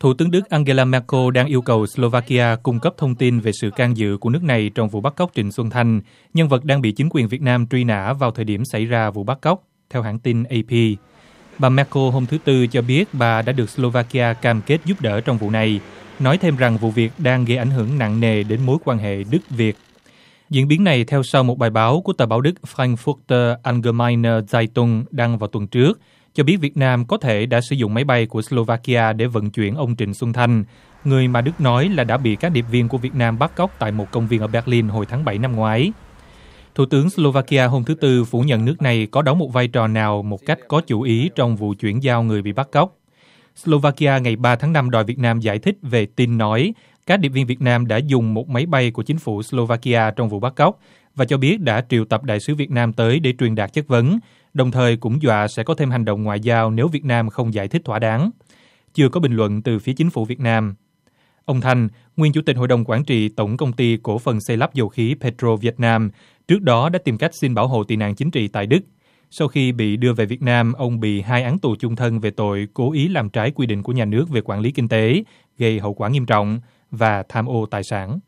Thủ tướng Đức Angela Merkel đang yêu cầu Slovakia cung cấp thông tin về sự can dự của nước này trong vụ bắt cóc Trịnh Xuân Thanh, nhân vật đang bị chính quyền Việt Nam truy nã vào thời điểm xảy ra vụ bắt cóc, theo hãng tin AP. Bà Merkel hôm thứ Tư cho biết bà đã được Slovakia cam kết giúp đỡ trong vụ này, nói thêm rằng vụ việc đang gây ảnh hưởng nặng nề đến mối quan hệ Đức-Việt Diễn biến này theo sau một bài báo của tờ báo Đức Frankfurter Allgemeine Zeitung đăng vào tuần trước, cho biết Việt Nam có thể đã sử dụng máy bay của Slovakia để vận chuyển ông Trịnh Xuân Thanh, người mà Đức nói là đã bị các điệp viên của Việt Nam bắt cóc tại một công viên ở Berlin hồi tháng 7 năm ngoái. Thủ tướng Slovakia hôm thứ Tư phủ nhận nước này có đóng một vai trò nào một cách có chủ ý trong vụ chuyển giao người bị bắt cóc. Slovakia ngày 3 tháng 5 đòi Việt Nam giải thích về tin nói các điệp viên Việt Nam đã dùng một máy bay của chính phủ Slovakia trong vụ bắt cóc và cho biết đã triệu tập đại sứ Việt Nam tới để truyền đạt chất vấn, đồng thời cũng dọa sẽ có thêm hành động ngoại giao nếu Việt Nam không giải thích thỏa đáng. Chưa có bình luận từ phía chính phủ Việt Nam. Ông Thanh, nguyên chủ tịch hội đồng quản trị tổng công ty cổ phần xây lắp dầu khí Petro Việt Nam, trước đó đã tìm cách xin bảo hộ tị nạn chính trị tại Đức. Sau khi bị đưa về Việt Nam, ông bị hai án tù chung thân về tội cố ý làm trái quy định của nhà nước về quản lý kinh tế, gây hậu quả nghiêm trọng, và tham ô tài sản.